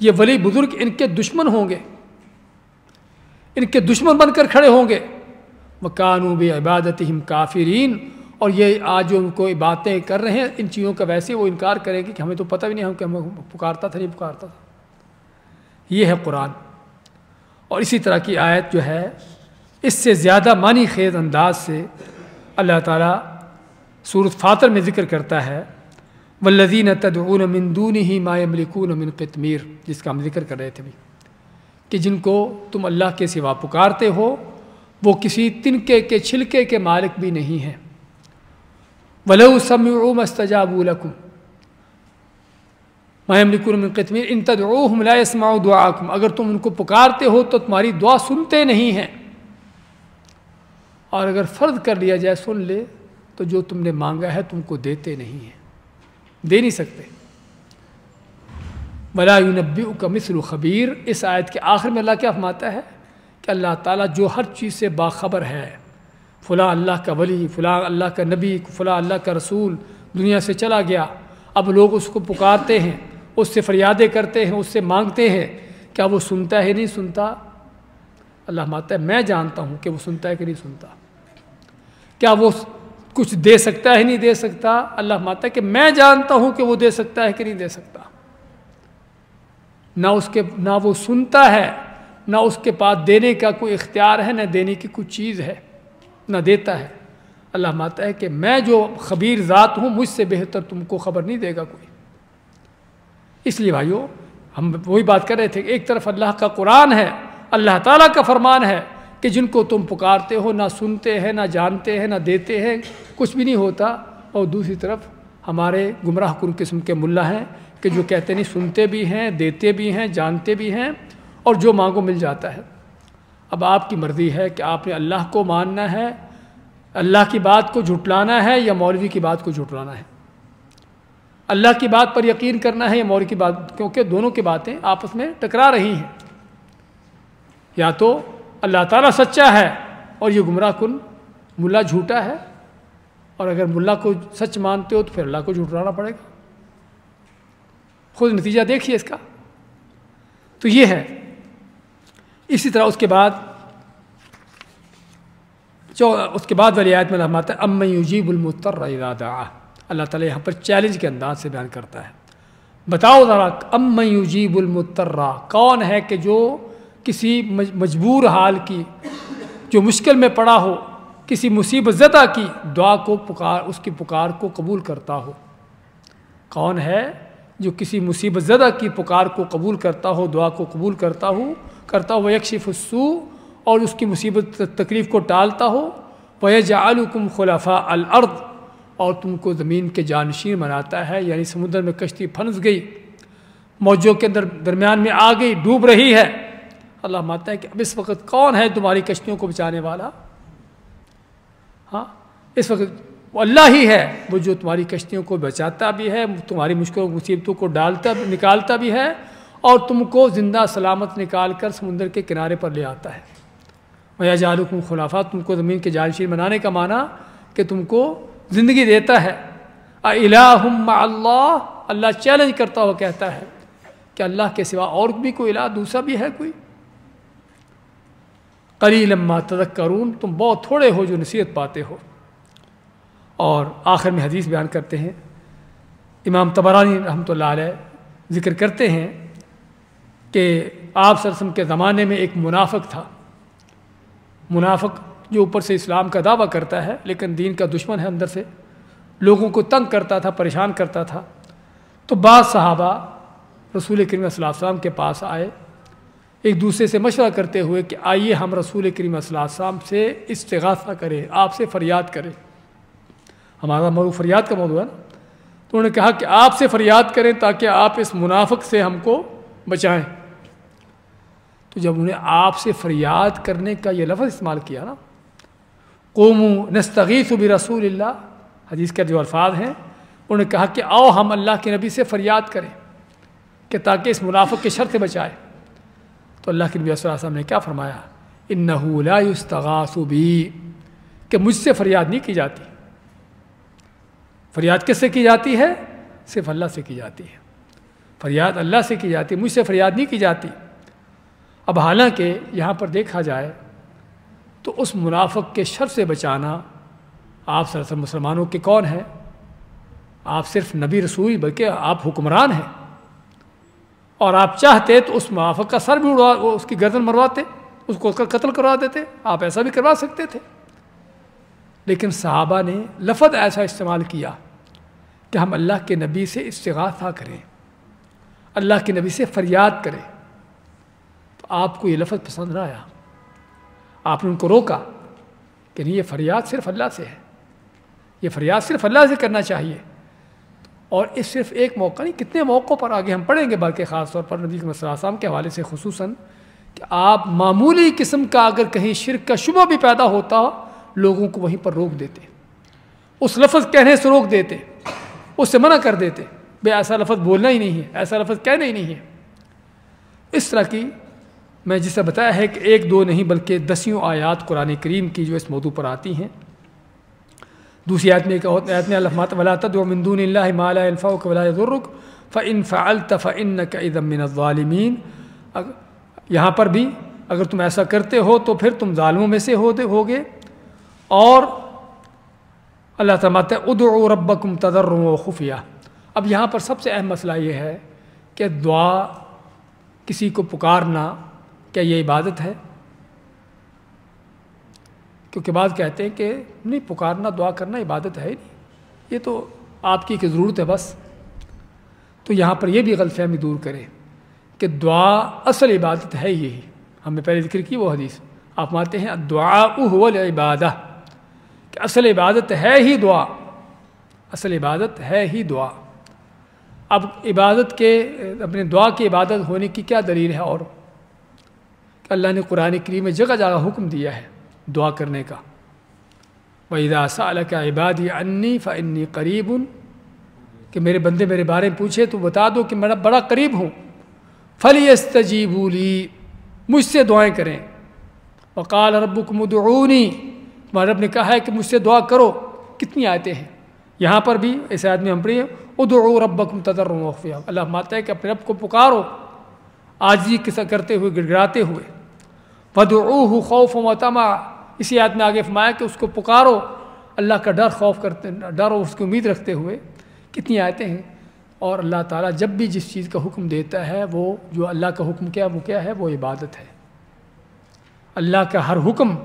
ये वली बुज़ुर्ग इनके दुश्मन होंगे इनके दुश्मन बनकर खड़े होंगे व कानू बे इबादत हिम काफिरीन और ये आज जो उनको बातें कर रहे हैं इन चीज़ों का वैसे वो इनकार करेंगे कि हमें तो पता भी नहीं हम कि हमें पुकारता था नहीं पुकारता था ये है कुरान और इसी तरह की आयत जो है इससे ज़्यादा मानी खेज अंदाज से अल्लाह ताला सूरत फातर में ज़िक्र करता है वल्लीन तदून मंदून ही मायमलिकून मिन कतमीर जिसका हम जिक्र कर रहे थे भी कि जिनको तुम अल्लाह के सिवा पुकारते हो वो किसी तिनके के छिलके के मालिक भी नहीं हैं वलऊ समस्तजाबूलकुम माहमलिकुरमिन इन तदोहम लास्माओ दुआकुम अगर तुम उनको पुकारते हो तो तुम्हारी दुआ सुनते नहीं हैं और अगर फर्द कर लिया जाए सुन ले तो जो तुमने मांगा है तुमको देते नहीं हैं दे नहीं सकते का कमिसर खबीर इस आयत के आखिर में अल्लाह क्या फमाता है कि अल्लाह ताला जो हर चीज़ से बाखबर है फ़लाँ अल्लाह का वली फलाँ अल्लाह का नबी फलाँ अल्लाह का रसूल दुनिया से चला गया अब लोग उसको पुकारते हैं उससे फरियादें करते हैं उससे मांगते हैं क्या वो सुनता है नहीं सुनता अल्लाह माता है मैं जानता हूँ कि वो सुनता है कि नहीं सुनता क्या वो कुछ दे सकता है नहीं दे सकता अल्लाह माता कि मैं जानता हूँ कि वो दे सकता है कि नहीं दे सकता ना उसके ना वो सुनता है ना उसके पास देने का कोई इख्तियार है ना देने की कोई चीज़ है ना देता है अल्लाह माता है कि मैं जो खबीर ज़ात हूँ मुझसे बेहतर तुमको खबर नहीं देगा कोई इसलिए भाइयों हम वही बात कर रहे थे एक तरफ अल्लाह का कुरान है अल्लाह ताला का फरमान है कि जिनको तुम पुकारते हो ना सुनते हैं ना जानते हैं ना देते हैं कुछ भी नहीं होता और दूसरी तरफ हमारे गुमराह कन किस्म के मुल्ला हैं कि जो कहते नहीं सुनते भी हैं देते भी हैं जानते भी हैं और जो मांगो मिल जाता है अब आपकी मर्ज़ी है कि आपने अल्लाह को मानना है अल्लाह की बात को झुटलाना है या मौलवी की बात को झुटलाना है अल्लाह की बात पर यकीन करना है या मौर्य की बात क्योंकि दोनों की बातें आपस में टकरा रही हैं या तो अल्लाह ताला सच्चा है और ये गुमराह कन मुल्ला झूठा है और अगर मुल्ला को सच मानते हो तो फिर अल्लाह को झूठाना पड़ेगा खुद नतीजा देखिए इसका तो ये है इसी तरह उसके बाद जो उसके बाद वाली आयत में हम आता है अम्मयूजीबुलमुतर इरादा अल्लाह ताला यहाँ पर चैलेंज के अंदाज से बयान करता है बताओ ज़रा अम युजीबुलमतर्रा कौन है कि जो किसी मजबूर हाल की जो मुश्किल में पड़ा हो किसी मुसीबत ज़दा की दुआ को पुकार उसकी पुकार को कबूल करता हो कौन है जो किसी मुसीबत ज़दा की पुकार को कबूल करता हो दुआ को कबूल करता हो करता हो यकशिफसू और उसकी मुसीबत तकलीफ़ को टालता हो वह जालकुम खलाफा अलर्द और तुमको ज़मीन के जानशीन बनाता है यानी समुद्र में कश्ती फंस गई मौजों के अंदर दरमियान में आ गई डूब रही है अल्लाह मानता है कि अब इस वक्त कौन है तुम्हारी कश्तियों को बचाने वाला हाँ इस वक्त वो अल्लाह ही है वो जो तुम्हारी कश्तियों को बचाता भी है तुम्हारी मुश्किलों मुसीबतों को डालता भी निकालता भी है और तुमको ज़िंदा सलामत निकाल कर समुंदर के किनारे पर ले आता है मैं जालुकुम खुलाफा तुमको ज़मीन के जालशीर बनाने का माना कि तुमको जिंदगी देता है अलाहम अल्लाह अल्लाह चैलेंज करता हुआ कहता है कि अल्लाह के सिवा और भी कोई इला दूसरा भी है कोई कली लम्मा तदक करून तुम बहुत थोड़े हो जो नसीहत पाते हो और आखिर में हदीस बयान करते हैं इमाम तबरानी रहमत ज़िक्र करते हैं कि आप सरसम के ज़माने में एक मुनाफक था मुनाफक जो ऊपर से इस्लाम का दावा करता है लेकिन दीन का दुश्मन है अंदर से लोगों को तंग करता था परेशान करता था तो बाद साहबा रसूल करीम के पास आए एक दूसरे से मशवरा करते हुए कि आइए हम रसूल करीम सलाम से इस्तगाफ़ा करें आपसे फरियाद करें हमारा मरू फरियाद का मौजूद है ना तो उन्होंने कहा कि आपसे फरियाद करें ताकि आप इस मुनाफक से हमको बचाएं तो जब उन्हें आपसे फरियाद करने का ये लफ्ज़ इस्तेमाल किया ना कोमू नस्तगीस भी रसूल हदीस के जो अल्फाज हैं उन्होंने कहा कि आओ हम अल्लाह के नबी से फरियाद करें कि ताकि इस मुनाफ़ के शर से बचाए तो अल्लाह के नबी वसल्लम ने क्या फरमाया इन नहूलास्तगासुबी कि मुझसे फरियाद नहीं की जाती फरियाद किससे की जाती है सिर्फ अल्लाह से की जाती है फरियाद अल्लाह से की जाती है मुझसे फरियाद नहीं की जाती अब हालांकि यहाँ पर देखा जाए तो उस मुनाफ के शर से बचाना आप सरासर मुसलमानों के कौन है आप सिर्फ नबी रसूल बल्कि आप हुक्मरान हैं और आप चाहते तो उस मुनाफक का सर भी उड़वा उसकी गर्दन मरवाते उसको उसका कत्ल करवा देते आप ऐसा भी करवा सकते थे लेकिन साहबा ने लफत ऐसा इस्तेमाल किया कि हम अल्लाह के नबी से इस्तगा करें अल्लाह के नबी से फरियाद करें तो आपको ये लफ्त पसंद ना आया आपने उनको रोका कि नहीं ये फरियाद सिर्फ अल्लाह से है ये फरियाद सिर्फ अल्लाह से करना चाहिए और इस सिर्फ एक मौका नहीं कितने मौक़ों पर आगे हम पढ़ेंगे बल्कि ख़ास तौर पर नबी वसलाम के हवाले से खसूस कि आप मामूली किस्म का अगर कहीं शिरक का शुभ भी पैदा होता लोगों को वहीं पर रोक देते उस लफ्ज़ कहने से रोक देते उससे मना कर देते भाई ऐसा लफ्ज़ बोलना ही नहीं है ऐसा लफ्ज़ कहना ही नहीं है इस तरह की मैं जिसे बताया है कि एक दो नहीं बल्कि दसियों आयात कुरान करीम की जो इस मौदू पर आती हैं दूसरी आयत में एक और आयत में अलमात वलात जो मंदून मालाफ़ा वलाक इन फ़ाल तफ़िन कदमिनमीन यहाँ पर भी अगर तुम ऐसा करते हो तो फिर तुम ालमों में से होते गए और अल्लाह तमत उद रबकुम तदर खुफिया अब यहाँ पर सबसे अहम मसला ये है कि दुआ किसी को पुकारना क्या ये इबादत है क्योंकि बाद कहते हैं कि नहीं पुकारना दुआ करना इबादत है नहीं ये तो आपकी की ज़रूरत है बस तो यहाँ पर यह भी गलतफहमी दूर करें कि दुआ असल इबादत है यही हमने पहले जिक्र की वो हदीस आप मानते हैं दुआ उल इबादा कि असल इबादत है ही दुआ असल इबादत है ही दुआ अब इबादत के अपने दुआ की इबादत होने की क्या दलील है और अल्लाह ने कुरान करी में जगह जगह हुक्म दिया है दुआ करने का वहीदा साल का इबाद अन्नी फ़न्नी करीब उन कि मेरे बंदे मेरे बारे में पूछे तो बता दो कि मैं बड़ा करीब हूँ फली तजीबूली मुझसे दुआएं करें वकाल रबुकमदनी तुम्हारे रब ने कहा है कि मुझसे दुआ करो कितनी आते हैं यहाँ पर भी ऐसे आदमी हम पढ़िए उदो रबकुम तदर अल्लाह माता है कि अपने रब को पुकारो आजी किसा करते हुए गिड़गड़ाते हुए बदरूह खौफ मतमा इसी याद में आगे फमाया कि उसको पुकारो अल्लाह का डर खौफ करते डर और उसकी उम्मीद रखते हुए कितनी आयतें हैं और अल्लाह ताला जब भी जिस चीज़ का हुक्म देता है वो जो अल्लाह का हुक्म क्या वो क्या है वो इबादत है अल्लाह का हर हुक्म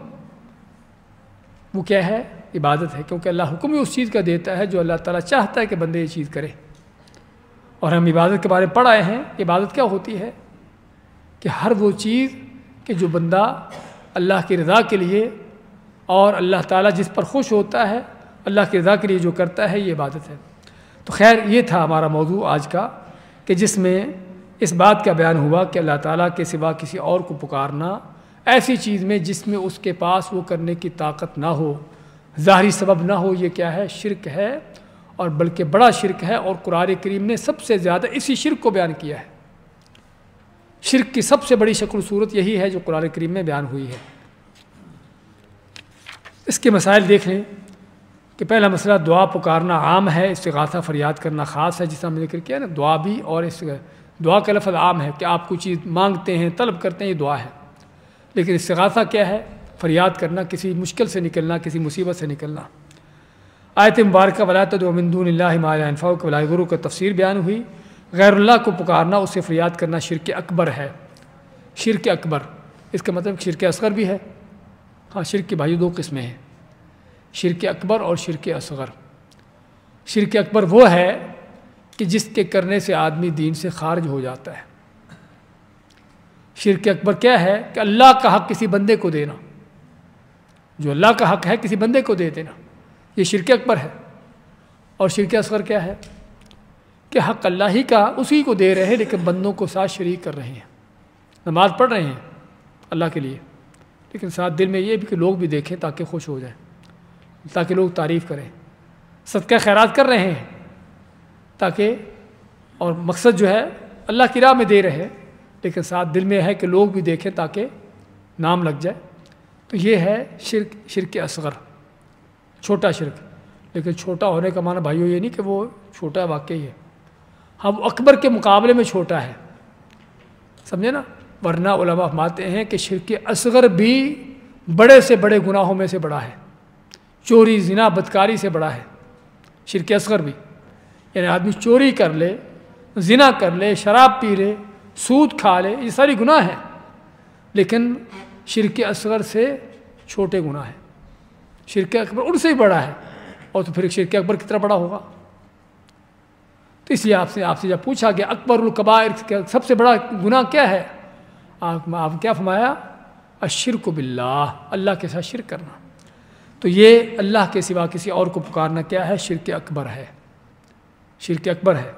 वो क्या है इबादत है क्योंकि अल्लाह हुक्म ही उस चीज़ का देता है जो अल्लाह ताला चाहता है कि बंदे ये चीज़ करें और हम इबादत के बारे में पढ़ आए हैं इबादत क्या होती है कि हर वो चीज़ कि जो बंदा अल्लाह की रज़ा के लिए और अल्लाह ताला जिस पर खुश होता है अल्लाह की रज़ा के लिए जो करता है ये इबादत है तो खैर ये था हमारा मौजू आज का कि जिसमें इस बात का बयान हुआ कि अल्लाह ताला के सिवा किसी और को पुकारना ऐसी चीज़ में जिसमें उसके पास वो करने की ताकत ना हो ज़ाहरी सबब ना हो ये क्या है शिरक है और बल्कि बड़ा शिरक है और कुरान करीम ने सबसे ज़्यादा इसी शिरक को बयान किया है शिरक की सबसे बड़ी शक्ल सूरत यही है जो कुरान करीम में बयान हुई है इसके मसाइल देख लें कि पहला मसला दुआ पुकारना आम है गाथा फरियाद करना ख़ास है जिसका मैंने जिक्र किया ना दुआ भी और इस दुआ का लफज आम है कि आप कोई चीज़ मांगते हैं तलब करते हैं ये दुआ है लेकिन गाथा क्या है फरियाद करना किसी मुश्किल से निकलना किसी मुसीबत से निकलना आयत मुबारक वलात मिंदून मायानफ़ा के वलागुरु का तफसीर बयान हुई गैरुल्ला को पुकारना उसे फरियाद करना शिरक अकबर है शिरक अकबर इसका मतलब शिरक असगर भी है हाँ शिरक की भाई दो किस्में हैं शिरक अकबर और शिरक असगर शिरक अकबर वो है कि जिसके करने से आदमी दीन से खारिज हो जाता है शिरक अकबर क्या है कि अल्लाह का हक किसी बंदे को देना जो अल्लाह का हक है किसी बंदे को दे देना ये शिरक अकबर है और शिरक असगर क्या है कि हक अल्लाह ही का उसी को दे रहे हैं लेकिन बंदों को साथ शरीक कर रहे हैं नमाज पढ़ रहे हैं अल्लाह के लिए लेकिन साथ दिल में ये भी कि लोग भी देखें ताकि खुश हो जाए ताकि लोग तारीफ़ करें सदका खैरात कर रहे हैं ताकि और मकसद जो है अल्लाह की राह में दे रहे हैं लेकिन साथ दिल में है कि लोग भी देखें ताकि नाम लग जाए तो ये है शिरक शिरक असगर छोटा शिरक लेकिन छोटा होने का माना भाइयों ये नहीं कि वो छोटा वाकई है हम अकबर के मुकाबले में छोटा है समझे ना वरना उलमा फरमाते हैं कि शिरक असगर भी बड़े से बड़े गुनाहों में से बड़ा है चोरी जिना बदकारी से बड़ा है शिरक असगर भी यानी आदमी चोरी कर ले जिना कर ले शराब पी ले सूद खा ले ये सारी गुनाह हैं लेकिन शिरक असगर से छोटे गुनाह है शिरक अकबर उनसे ही बड़ा है और तो फिर शिरक अकबर कितना बड़ा होगा इसलिए आपसे आपसे जब पूछा कि अकबर कबायर सबसे बड़ा गुनाह क्या है आप आप क्या फरमाया अशर को बिल्ला अल्लाह के साथ शिर करना तो ये अल्लाह के सिवा किसी और को पुकारना क्या है शिरक अकबर है शिरक अकबर है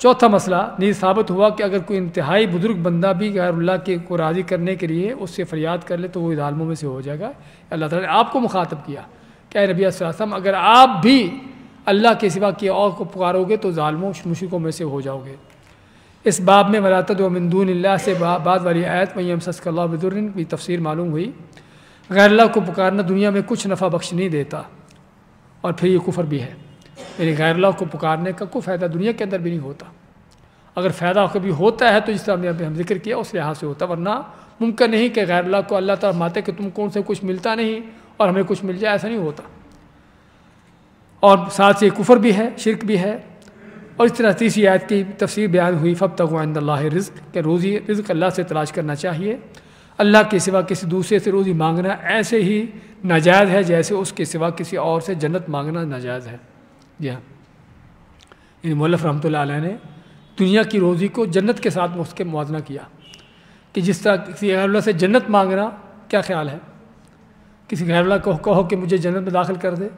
चौथा मसला नहीं साबित हुआ कि अगर कोई इंतहाई बुजुर्ग बंदा भी गैरुल्ला के को राज़ी करने के लिए उससे फरियाद कर ले तो वो इधालमों में से हो जाएगा अल्लाह ताला ने आपको मुखातब किया क्या नबी असम अगर आप भी अल्लाह के सिवा के और को पुकारोगे तो ालमों मुशरकों में से हो जाओगे इस बाब में वलातद वमंदूनल्ला से बाद वाली आयत वहीं हम की तफसीर मालूम हुई गैरल्ला को पुकारना दुनिया में कुछ नफ़ा बख्श नहीं देता और फिर ये कुफर भी है यानी गैरल्ला को पुकारने का कोई फ़ायदा दुनिया के अंदर भी नहीं होता अगर फ़ायदा कभी होता है तो जिस तरह हमने हम जिक्र किया उस लिहाज से होता वरना मुमकिन नहीं कि गैरल्ला को अल्लाह तरह माते कि तुम कौन से कुछ मिलता नहीं और हमें कुछ मिल जाए ऐसा नहीं होता और साथ से कुफर भी है शिरक भी है और इस तरह तीसरी आयत की तफसीर बयान हुई फ़ब तगुआल्ला रिज़ के रोज़ी रिज़ अल्लाह से तलाश करना चाहिए अल्लाह के सिवा किसी दूसरे से रोज़ी मांगना ऐसे ही नाजायज़ है जैसे उसके सिवा किसी और से जन्नत मांगना नाजायज़ है जी हाँ इन मौलफ रहमत ने दुनिया की रोज़ी को जन्नत के साथ उसके मुआजना किया कि जिस तरह किसी गैरुल्ला से जन्नत मांगना क्या ख्याल है किसी गैरुल्ला को कहो कि मुझे जन्नत में दाखिल कर दे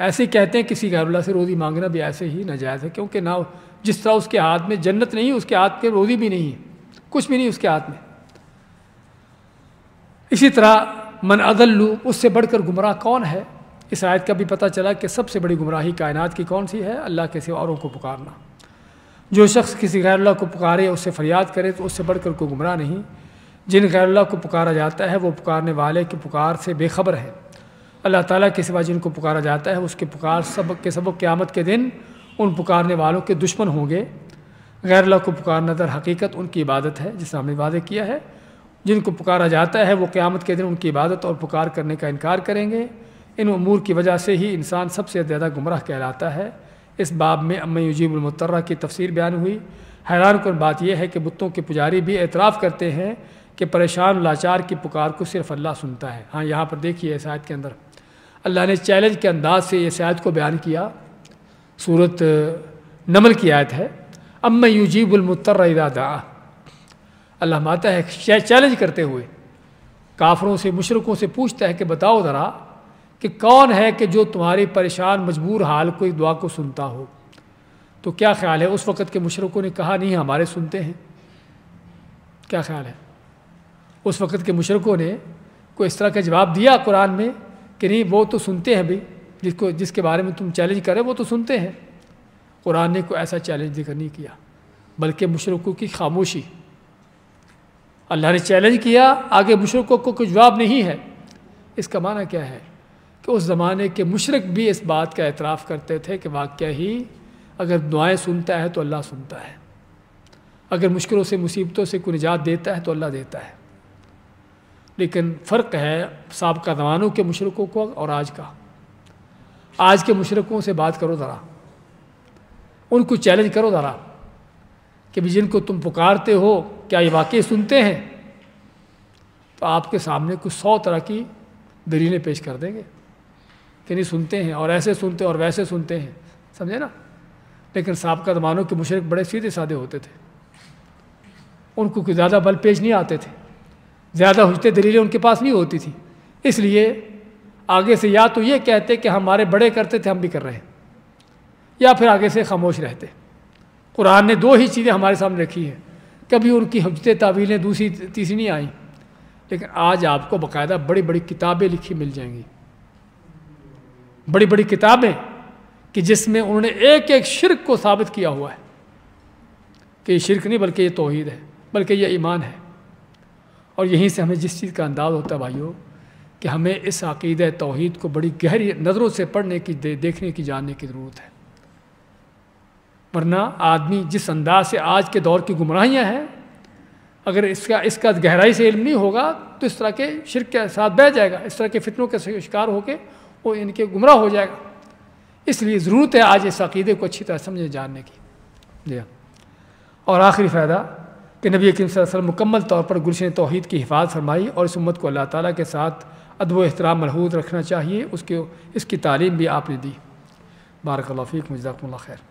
ऐसे ही कहते हैं किसी घरवाला से रोज़ी मांगना भी ऐसे ही नाजायज़ है क्योंकि ना जिस तरह उसके हाथ में जन्नत नहीं उसके हाथ के रोज़ी भी नहीं है कुछ भी नहीं उसके हाथ में इसी तरह मन अदल्लू उससे बढ़कर गुमराह कौन है इस आयत का भी पता चला कि सबसे बड़ी गुमराही कायनात की कौन सी है अल्लाह के सिवारों को पुकारना जो शख्स किसी गैरल्ला को पुकारे या उससे फरियाद करे तो उससे बढ़कर कोई गुमराह नहीं जिन गैरल्ला को पुकारा जाता है वो पुकारने वाले की पुकार से बेखबर है अल्लाह ताला के सिवा जिनको पुकारा जाता है उसके पुकार सब के सब क़्यामत के दिन उन पुकारने वालों के दुश्मन होंगे गैर अल्लाह को पुकारना दर हकीकत उनकी इबादत है जिसने हमने वादे किया है जिनको पुकारा जाता है वो क़्यामत के दिन उनकी इबादत और पुकार करने का इनकार करेंगे इन अमूर की वजह से ही इंसान सबसे ज़्यादा गुमराह कहलाता है इस बाब में अमयुजीबुलमतर्रा की तफसीर बयान हुई हैरान कर बात यह है कि बुतों के पुजारी भी एतराफ़ करते हैं कि परेशान लाचार की पुकार को सिर्फ अल्लाह सुनता है हाँ यहाँ पर देखिए इस आयत के अंदर अल्लाह ने चैलेंज के अंदाज से इस आयत को बयान किया सूरत नमल की आयत है अब मैं यूजीबुलमतर इरादा अल्लाह माता है चैलेंज करते हुए काफरों से मुशरकों से पूछता है कि बताओ ज़रा कि कौन है कि जो तुम्हारी परेशान मजबूर हाल को दुआ को सुनता हो तो क्या ख्याल है उस वक़्त के मुशरकों ने कहा नहीं हमारे सुनते हैं क्या ख्याल है उस वक़्त के मुशरकों ने कोई इस तरह का जवाब दिया कुरान में कि नहीं वो तो सुनते हैं भाई जिसको जिसके बारे में तुम चैलेंज करे वो तो सुनते हैं कुरान ने कोई ऐसा चैलेंज जिक्र नहीं किया बल्कि मुशरक़ों की खामोशी अल्लाह ने चैलेंज किया आगे मुशरक़ों को कोई जवाब नहीं है इसका माना क्या है कि उस ज़माने के मुशरक भी इस बात का एतराफ़ करते थे कि वाक्य ही अगर दुआएँ सुनता है तो अल्लाह सुनता है अगर मुश्किलों से मुसीबतों से कोई निजात देता है तो अल्लाह देता है लेकिन फ़र्क है सबका ज़मानों के मशरकों को और आज का आज के मशरकों से बात करो ज़रा उनको चैलेंज करो ज़रा कि भी जिनको तुम पुकारते हो क्या ये वाकई सुनते हैं तो आपके सामने कुछ सौ तरह की दलीलें पेश कर देंगे कि नहीं सुनते हैं और ऐसे सुनते और वैसे सुनते हैं समझे ना लेकिन सबका ज़मानों के मशरक बड़े सीधे साधे होते थे उनको कोई ज़्यादा बल पेश नहीं आते थे ज़्यादा हुजते दलीलें उनके पास नहीं होती थी इसलिए आगे से या तो ये कहते कि हमारे बड़े करते थे हम भी कर रहे हैं या फिर आगे से खामोश रहते कुरान ने दो ही चीज़ें हमारे सामने रखी हैं कभी उनकी हजते तावीलें दूसरी तीसरी नहीं आई लेकिन आज आपको बाकायदा बड़ी बड़ी किताबें लिखी मिल जाएंगी बड़ी बड़ी किताबें कि जिसमें उन्होंने एक एक शिरक को साबित किया हुआ है कि ये शिरक नहीं बल्कि ये तोहद है बल्कि ये ईमान है और यहीं से हमें जिस चीज़ का अंदाज़ होता है भाइयों कि हमें इस अकीद तोहद को बड़ी गहरी नज़रों से पढ़ने की दे, देखने की जानने की ज़रूरत है वरना आदमी जिस अंदाज से आज के दौर की गुमराहियाँ हैं अगर इसका इसका गहराई से इल्म नहीं होगा तो इस तरह के शिर के साथ बह जाएगा इस तरह के फितनों के शिकार होकर वो इनके गुमराह हो जाएगा इसलिए ज़रूरत है आज इस अकीदे को अच्छी तरह समझे जानने की जी हाँ। और आखिरी फ़ायदा कि नबी अकीम वसल्लम मुकम्मल तौर पर गुलशन तोहद की हिफाज फरमाई और इस उम्मत को अल्लाह ताली के साथ अदब अहतराम मरहूद रखना चाहिए उसके इसकी तालीम भी आपने दी बारकल्ला फ़ीक खैर